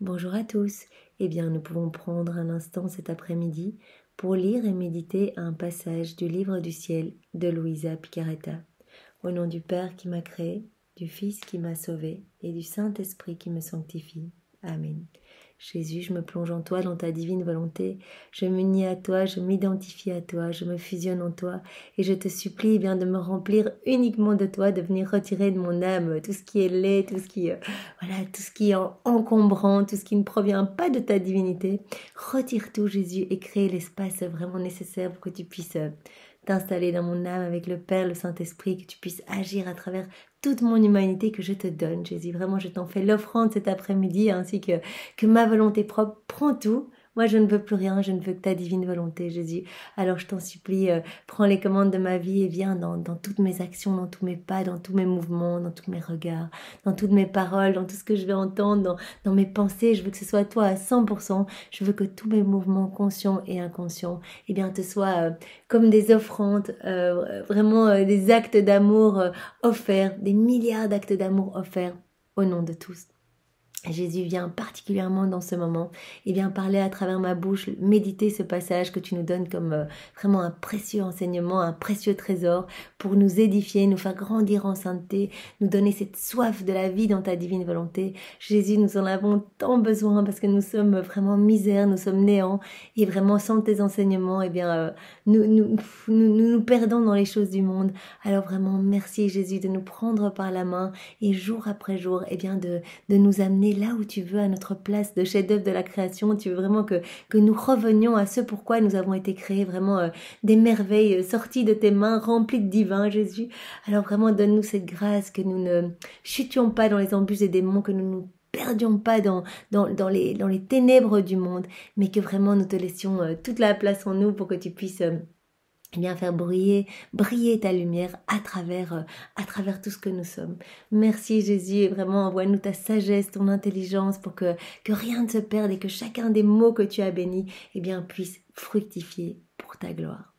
Bonjour à tous. Eh bien, nous pouvons prendre un instant cet après-midi pour lire et méditer un passage du livre du ciel de Louisa Picaretta. Au nom du Père qui m'a créé, du Fils qui m'a sauvé et du Saint-Esprit qui me sanctifie. Amen. Jésus, je me plonge en toi, dans ta divine volonté. Je m'unis à toi, je m'identifie à toi, je me fusionne en toi. Et je te supplie eh bien de me remplir uniquement de toi, de venir retirer de mon âme tout ce qui est laid, tout ce qui, euh, voilà, tout ce qui est encombrant, tout ce qui ne provient pas de ta divinité. Retire tout, Jésus, et crée l'espace vraiment nécessaire pour que tu puisses euh, t'installer dans mon âme avec le Père, le Saint-Esprit, que tu puisses agir à travers toute mon humanité que je te donne, Jésus. Vraiment, je t'en fais l'offrande cet après-midi, ainsi que, que ma volonté propre. prend tout, moi, je ne veux plus rien, je ne veux que ta divine volonté, Jésus. Alors je t'en supplie, euh, prends les commandes de ma vie et viens dans, toutes mes actions, dans tous mes pas, dans tous mes mouvements, dans tous mes regards, dans toutes mes paroles, dans tout ce que je vais entendre, dans, mes pensées. Je veux que ce soit toi à 100%. Je veux que tous mes mouvements conscients et inconscients, eh bien, te soient euh, comme des offrandes, euh, vraiment des actes d'amour offerts, des milliards d'actes d'amour offerts au nom de tous. Jésus vient particulièrement dans ce moment, et vient parler à travers ma bouche, méditer ce passage que tu nous donnes comme euh, vraiment un précieux enseignement, un précieux trésor pour nous édifier, nous faire grandir en sainteté, nous donner cette soif de la vie dans ta divine volonté. Jésus, nous en avons tant besoin parce que nous sommes vraiment misères, nous sommes néants et vraiment sans tes enseignements, eh bien, euh, nous, nous, nous, perdons dans les choses du monde. Alors vraiment, merci Jésus de nous prendre par la main et jour après jour, eh bien, de nous amener là où tu veux, à notre place de chef-d'œuvre de la création. Tu veux vraiment que, nous revenions à ce pourquoi nous avons été créés, vraiment euh, des merveilles euh, sorties de tes mains, remplies de divin, Jésus. Alors vraiment, donne-nous cette grâce que nous ne chutions pas dans les embûches des démons, que nous nous perdions pas dans, les, dans les ténèbres du monde, mais que vraiment nous te laissions euh, toute la place en nous pour que tu puisses Viens faire briller, briller ta lumière à travers, euh, à travers tout ce que nous sommes. Merci Jésus et vraiment envoie-nous ta sagesse, ton intelligence pour que, que rien ne se perde et que chacun des mots que tu as bénis, eh bien, puisse fructifier pour ta gloire.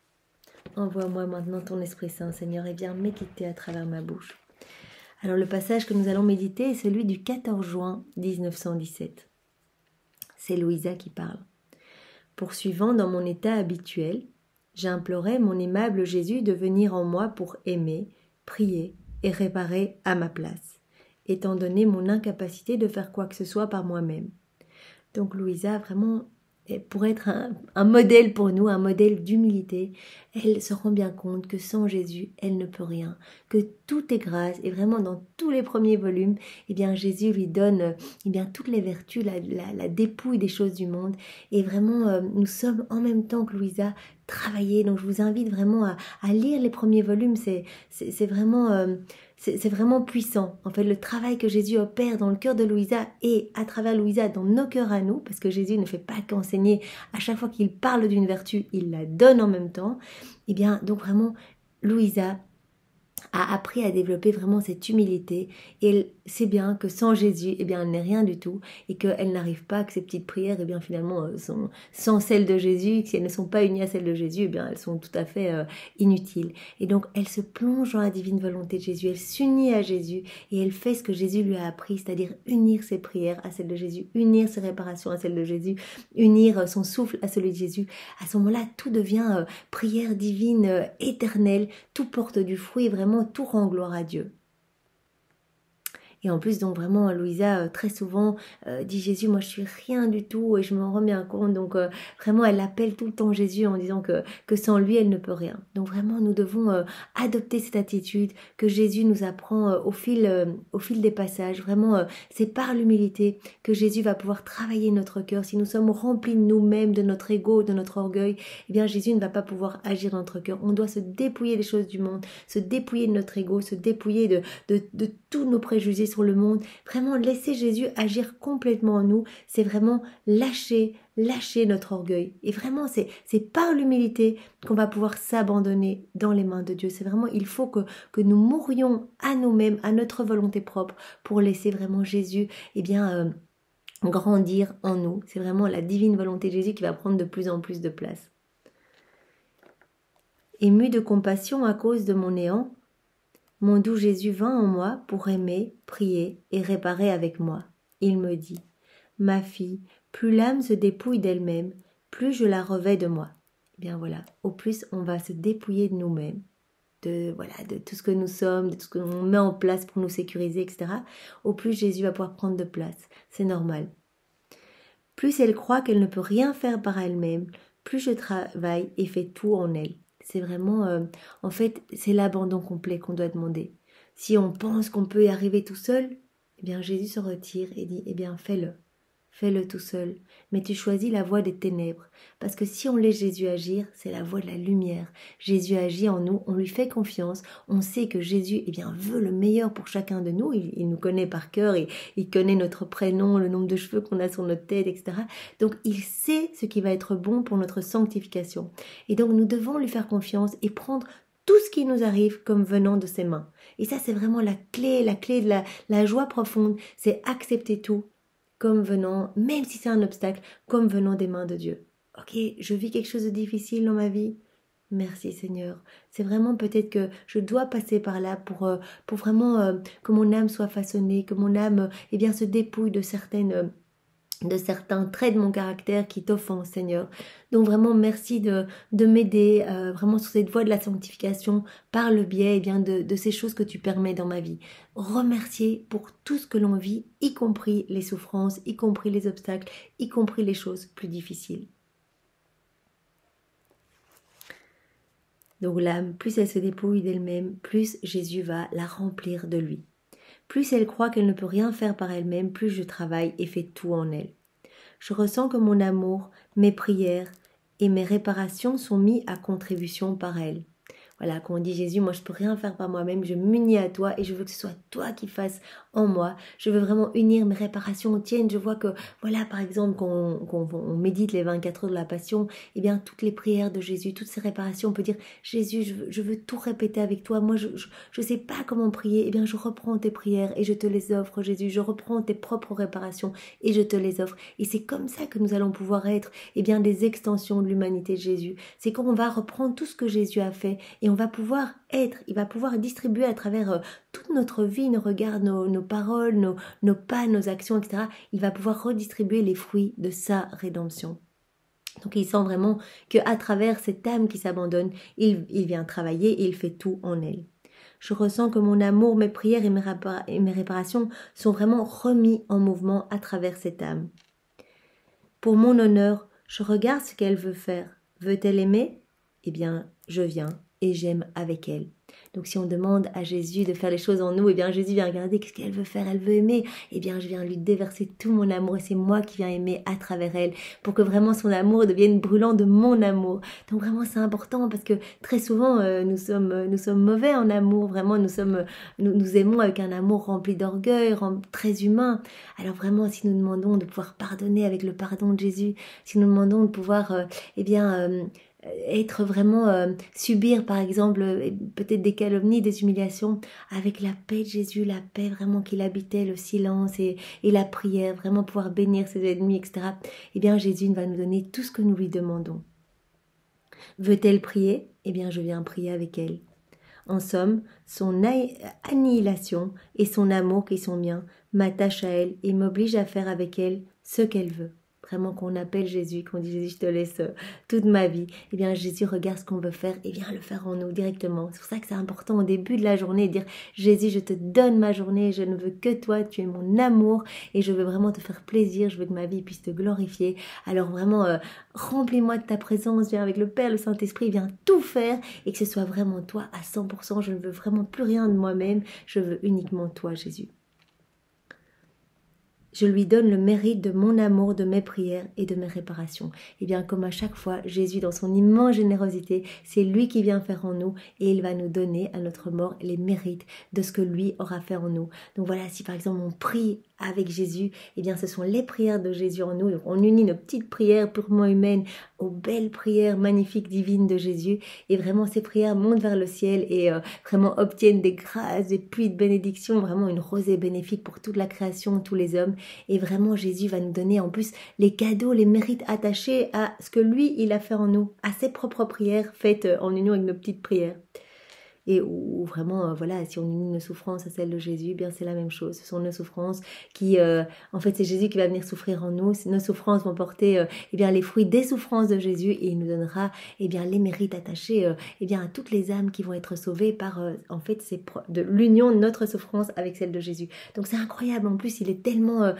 Envoie-moi maintenant ton Esprit Saint, Seigneur, et viens méditer à travers ma bouche. Alors le passage que nous allons méditer est celui du 14 juin 1917. C'est Louisa qui parle. Poursuivant dans mon état habituel, j'implorais mon aimable Jésus de venir en moi pour aimer, prier et réparer à ma place, étant donné mon incapacité de faire quoi que ce soit par moi-même. Donc Louisa, vraiment, pour être un, modèle pour nous, un modèle d'humilité, elle se rend bien compte que sans Jésus, elle ne peut rien, que tout est grâce. Et vraiment, dans tous les premiers volumes, eh bien, Jésus lui donne eh bien, toutes les vertus, la, dépouille des choses du monde. Et vraiment, euh, nous sommes en même temps que Louisa travaillés. Donc, je vous invite vraiment à, lire les premiers volumes. C'est vraiment... Euh, c'est vraiment puissant. En fait, le travail que Jésus opère dans le cœur de Louisa et à travers Louisa dans nos cœurs à nous, parce que Jésus ne fait pas qu'enseigner. À chaque fois qu'il parle d'une vertu, il la donne en même temps. Et eh bien, donc vraiment, Louisa a appris à développer vraiment cette humilité et elle c'est bien que sans Jésus, eh bien, elle n'est rien du tout et qu'elle n'arrive pas, que ses petites prières, eh bien, finalement, euh, sont sans celles de Jésus, si elles ne sont pas unies à celles de Jésus, eh bien, elles sont tout à fait euh, inutiles. Et donc, elle se plonge dans la divine volonté de Jésus, elle s'unit à Jésus et elle fait ce que Jésus lui a appris, c'est-à-dire unir ses prières à celles de Jésus, unir ses réparations à celles de Jésus, unir euh, son souffle à celui de Jésus. À ce moment-là, tout devient prière divine éternelle, tout porte du fruit, vraiment, tout rend gloire à Dieu. Et en plus, donc vraiment, Louisa, euh, très souvent, euh, dit Jésus, moi je suis rien du tout et je m'en rends bien compte. Donc euh, vraiment, elle appelle tout le temps Jésus en disant que, que sans lui, elle ne peut rien. Donc vraiment, nous devons adopter cette attitude que Jésus nous apprend au, fil, au fil des passages. Vraiment, c'est par l'humilité que Jésus va pouvoir travailler notre cœur. Si nous sommes remplis nous-mêmes, de notre ego, de notre orgueil, eh bien Jésus ne va pas pouvoir agir dans notre cœur. On doit se dépouiller des choses du monde, se dépouiller de notre ego, se dépouiller de, de tous nos préjugés le monde, vraiment laisser Jésus agir complètement en nous, c'est vraiment lâcher, lâcher notre orgueil. Et vraiment, c'est, par l'humilité qu'on va pouvoir s'abandonner dans les mains de Dieu. C'est vraiment, il faut que, nous mourions à nous-mêmes, à notre volonté propre, pour laisser vraiment Jésus, et eh bien, euh, grandir en nous. C'est vraiment la divine volonté de Jésus qui va prendre de plus en plus de place. Ému de compassion à cause de mon néant, mon doux Jésus vint en moi pour aimer, prier et réparer avec moi. Il me dit Ma fille, plus l'âme se dépouille d'elle-même, plus je la revais de moi. Eh bien voilà, au plus on va se dépouiller de nous-mêmes, de voilà, de tout ce que nous sommes, de tout ce qu'on met en place pour nous sécuriser, etc. Au plus Jésus va pouvoir prendre de place. C'est normal. Plus elle croit qu'elle ne peut rien faire par elle-même, plus je travaille et fais tout en elle. C'est vraiment, euh, en fait, c'est l'abandon complet qu'on doit demander. Si on pense qu'on peut y arriver tout seul, eh bien Jésus se retire et dit, eh bien fais-le. Fais-le tout seul, mais tu choisis la voie des ténèbres, parce que si on laisse Jésus agir, c'est la voie de la lumière. Jésus agit en nous, on lui fait confiance, on sait que Jésus eh bien, veut le meilleur pour chacun de nous, il, nous connaît par cœur, il, connaît notre prénom, le nombre de cheveux qu'on a sur notre tête, etc. Donc il sait ce qui va être bon pour notre sanctification. Et donc nous devons lui faire confiance et prendre tout ce qui nous arrive comme venant de ses mains. Et ça, c'est vraiment la clé, la clé de la joie profonde, c'est accepter tout comme venant, même si c'est un obstacle, comme venant des mains de Dieu. Ok, je vis quelque chose de difficile dans ma vie. Merci Seigneur. C'est vraiment peut-être que je dois passer par là pour, euh, pour vraiment euh, que mon âme soit façonnée, que mon âme euh, eh bien, se dépouille de certaines de certains traits de mon caractère qui t'offensent, Seigneur. Donc vraiment, merci de, de m'aider euh, vraiment sur cette voie de la sanctification par le biais eh bien, de, de ces choses que tu permets dans ma vie. Remercier pour tout ce que l'on vit, y compris les souffrances, y compris les obstacles, y compris les choses plus difficiles. Donc l'âme, plus elle se dépouille d'elle-même, plus Jésus va la remplir de lui. Plus elle croit qu'elle ne peut rien faire par elle-même, plus je travaille et fais tout en elle. Je ressens que mon amour, mes prières et mes réparations sont mis à contribution par elle. Voilà, quand on dit Jésus, moi je peux rien faire par moi-même, je m'unis à toi et je veux que ce soit toi qui fasses en moi. Je veux vraiment unir mes réparations aux tiennes. Je vois que, voilà, par exemple, quand on, médite les 24 heures de la passion, eh bien, toutes les prières de Jésus, toutes ces réparations, on peut dire Jésus, je veux, tout répéter avec toi. Moi, je, je, sais pas comment prier. Eh bien, je reprends tes prières et je te les offre, Jésus. Je reprends tes propres réparations et je te les offre. Et c'est comme ça que nous allons pouvoir être, eh bien, des extensions de l'humanité de Jésus. C'est quand on va reprendre tout ce que Jésus a fait eh et on va pouvoir être, il va pouvoir distribuer à travers euh, toute notre vie, nos regards, nos, paroles, nos, pas, nos actions, etc. Il va pouvoir redistribuer les fruits de sa rédemption. Donc il sent vraiment que à travers cette âme qui s'abandonne, il, vient travailler et il fait tout en elle. Je ressens que mon amour, mes prières et mes réparations sont vraiment remis en mouvement à travers cette âme. Pour mon honneur, je regarde ce qu'elle veut faire. Veut-elle aimer Eh bien, je viens et j'aime avec elle. Donc si on demande à Jésus de faire les choses en nous, et eh bien Jésus vient regarder qu'est-ce qu'elle veut faire, elle veut aimer, et eh bien je viens lui déverser tout mon amour et c'est moi qui viens aimer à travers elle pour que vraiment son amour devienne brûlant de mon amour. Donc vraiment c'est important parce que très souvent euh, nous sommes euh, nous sommes mauvais en amour, vraiment nous sommes nous, aimons avec un amour rempli d'orgueil, très humain. Alors vraiment si nous demandons de pouvoir pardonner avec le pardon de Jésus, si nous demandons de pouvoir et euh, eh bien être vraiment, euh, subir par exemple euh, peut-être des calomnies, des humiliations, avec la paix de Jésus, la paix vraiment qu'il habitait, le silence et, la prière, vraiment pouvoir bénir ses ennemis, etc. Eh bien Jésus va nous donner tout ce que nous lui demandons. Veut-elle prier Eh bien je viens prier avec elle. En somme, son annihilation et son amour qui sont miens m'attachent à elle et m'obligent à faire avec elle ce qu'elle veut vraiment qu'on appelle Jésus, qu'on dit Jésus, je te laisse euh, toute ma vie, eh bien Jésus regarde ce qu'on veut faire et vient le faire en nous directement. C'est pour ça que c'est important au début de la journée de dire Jésus, je te donne ma journée, je ne veux que toi, tu es mon amour et je veux vraiment te faire plaisir, je veux que ma vie puisse te glorifier. Alors vraiment, euh, remplis-moi de ta présence, viens avec le Père, le Saint-Esprit, viens tout faire et que ce soit vraiment toi à 100%. Je ne veux vraiment plus rien de moi-même, je veux uniquement toi, Jésus je lui donne le mérite de mon amour, de mes prières et de mes réparations. Et bien comme à chaque fois, Jésus dans son immense générosité, c'est lui qui vient faire en nous et il va nous donner à notre mort les mérites de ce que lui aura fait en nous. Donc voilà, si par exemple on prie avec Jésus, eh bien ce sont les prières de Jésus en nous. On unit nos petites prières purement humaines aux belles prières magnifiques divines de Jésus et vraiment ces prières montent vers le ciel et euh, vraiment obtiennent des grâces, des puits de bénédictions. vraiment une rosée bénéfique pour toute la création, tous les hommes et vraiment Jésus va nous donner en plus les cadeaux, les mérites attachés à ce que lui il a fait en nous, à ses propres prières faites euh, en union avec nos petites prières et vraiment, euh, voilà, si on unit nos souffrances à celles de Jésus, eh bien c'est la même chose. Ce sont nos souffrances qui, euh, en fait, c'est Jésus qui va venir souffrir en nous. Nos souffrances vont porter, euh, eh bien, les fruits des souffrances de Jésus et il nous donnera, eh bien, les mérites attachés, eh bien, à toutes les âmes qui vont être sauvées par, en fait, c'est de l'union de notre souffrance avec celle de Jésus. Donc c'est incroyable. En plus, il est tellement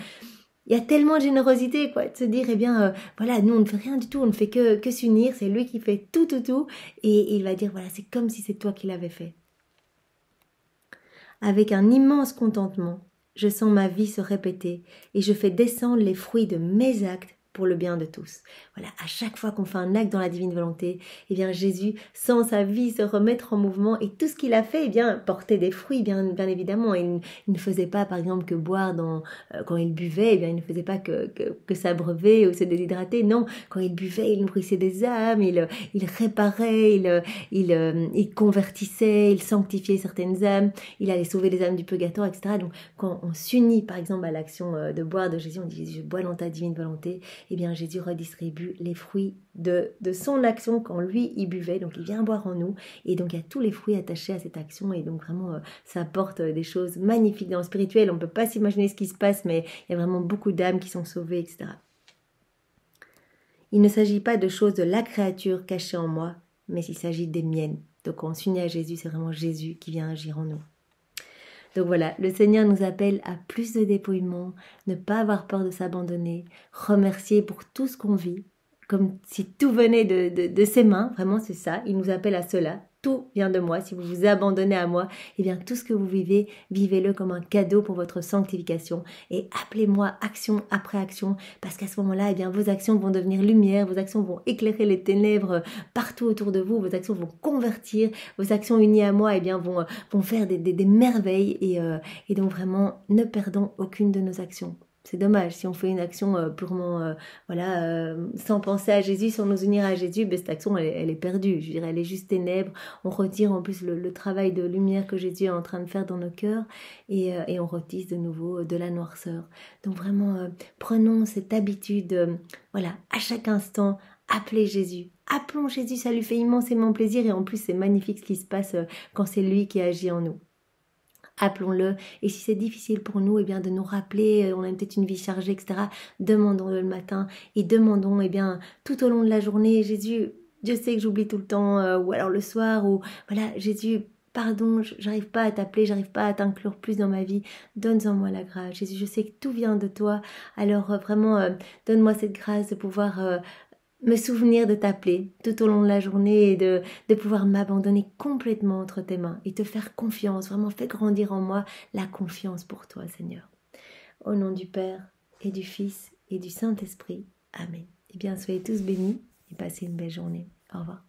il y a tellement de générosité, quoi, de se dire, eh bien, euh, voilà, nous, on ne fait rien du tout, on ne fait que, que s'unir, c'est lui qui fait tout, tout, tout, et, et il va dire, voilà, c'est comme si c'est toi qui l'avais fait. Avec un immense contentement, je sens ma vie se répéter, et je fais descendre les fruits de mes actes pour le bien de tous. Voilà, à chaque fois qu'on fait un acte dans la divine volonté, eh bien Jésus sent sa vie se remettre en mouvement et tout ce qu'il a fait, eh bien portait des fruits, bien, bien évidemment. Il, ne faisait pas, par exemple, que boire dans, euh, quand il buvait, eh bien il ne faisait pas que, que, s'abreuver ou se déshydrater. Non, quand il buvait, il nourrissait des âmes, il, réparait, il, euh, il, convertissait, il sanctifiait certaines âmes, il allait sauver les âmes du purgatoire, etc. Donc quand on s'unit, par exemple, à l'action euh, de boire de Jésus, on dit je bois dans ta divine volonté, eh bien Jésus redistribue les fruits de, de son action quand lui il buvait. Donc il vient boire en nous et donc il y a tous les fruits attachés à cette action et donc vraiment euh, ça apporte euh, des choses magnifiques dans le spirituel. On ne peut pas s'imaginer ce qui se passe mais il y a vraiment beaucoup d'âmes qui sont sauvées, etc. Il ne s'agit pas de choses de la créature cachée en moi, mais il s'agit des miennes. Donc quand on s'unit à Jésus, c'est vraiment Jésus qui vient agir en nous. Donc voilà, le Seigneur nous appelle à plus de dépouillement, ne pas avoir peur de s'abandonner, remercier pour tout ce qu'on vit, comme si tout venait de, de, de ses mains, vraiment c'est ça, il nous appelle à cela, vient de moi, si vous vous abandonnez à moi, et eh bien tout ce que vous vivez, vivez-le comme un cadeau pour votre sanctification et appelez-moi action après action parce qu'à ce moment-là, et eh bien vos actions vont devenir lumière, vos actions vont éclairer les ténèbres partout autour de vous, vos actions vont convertir, vos actions unies à moi, et eh bien vont, euh, vont faire des, merveilles euh, et donc vraiment ne perdons aucune de nos actions. C'est dommage. Si on fait une action euh, purement, euh, voilà, euh, sans penser à Jésus, sans nous unir à Jésus, ben, cette action, elle, est perdue. Je dirais, elle est juste ténèbres. On retire en plus le, travail de lumière que Jésus est en train de faire dans nos cœurs et, on retisse de nouveau de la noirceur. Donc vraiment, prenons cette habitude, voilà, à chaque instant, appeler Jésus, appelons Jésus, ça lui fait immensément plaisir et en plus c'est magnifique ce qui se passe quand c'est lui qui agit en nous appelons-le. Et si c'est difficile pour nous, eh bien, de nous rappeler, euh, on a peut-être une vie chargée, etc., demandons-le le matin et demandons, eh bien, tout au long de la journée, Jésus, je sais que j'oublie tout le temps, euh, ou alors le soir, ou voilà, Jésus, pardon, j'arrive pas à t'appeler, j'arrive pas à t'inclure plus dans ma vie, donne-en moi la grâce. Jésus, je sais que tout vient de toi, alors euh, vraiment, donne-moi cette grâce de pouvoir me souvenir de t'appeler tout au long de la journée et de, pouvoir m'abandonner complètement entre tes mains et te faire confiance, vraiment faire grandir en moi la confiance pour toi Seigneur. Au nom du Père et du Fils et du Saint-Esprit. Amen. Eh bien, soyez tous bénis et passez une belle journée. Au revoir.